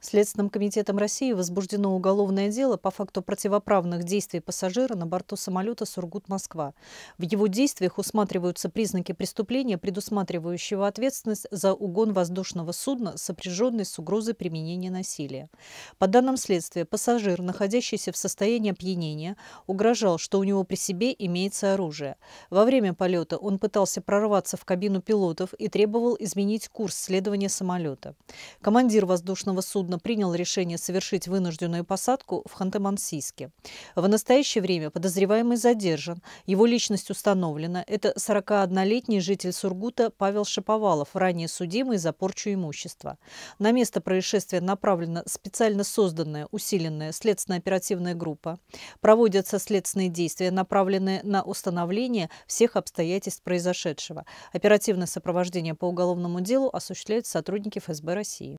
Следственным комитетом России возбуждено уголовное дело по факту противоправных действий пассажира на борту самолета «Сургут-Москва». В его действиях усматриваются признаки преступления, предусматривающего ответственность за угон воздушного судна, сопряженный с угрозой применения насилия. По данным следствия, пассажир, находящийся в состоянии опьянения, угрожал, что у него при себе имеется оружие. Во время полета он пытался прорваться в кабину пилотов и требовал изменить курс следования самолета. Командир воздушного судна судна принял решение совершить вынужденную посадку в Ханты-Мансийске. В настоящее время подозреваемый задержан. Его личность установлена. Это 41-летний житель Сургута Павел Шаповалов, ранее судимый за порчу имущества. На место происшествия направлена специально созданная усиленная следственно-оперативная группа. Проводятся следственные действия, направленные на установление всех обстоятельств произошедшего. Оперативное сопровождение по уголовному делу осуществляют сотрудники ФСБ России.